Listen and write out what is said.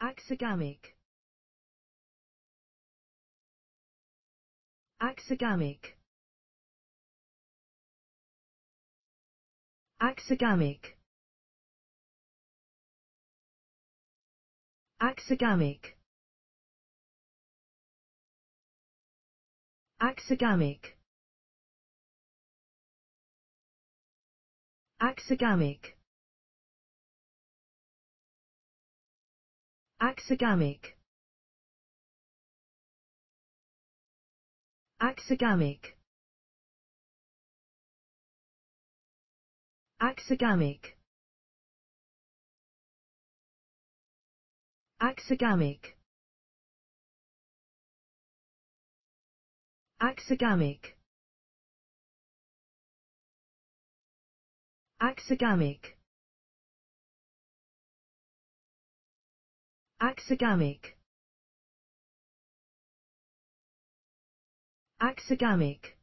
Axigamic. Axigamic. Axigamic. Axigamic. Axigamic. Axigamic. Axigamic. Axigamic. Axigamic. Axigamic. Axigamic. Axigamic. Axigamic. Axigamic.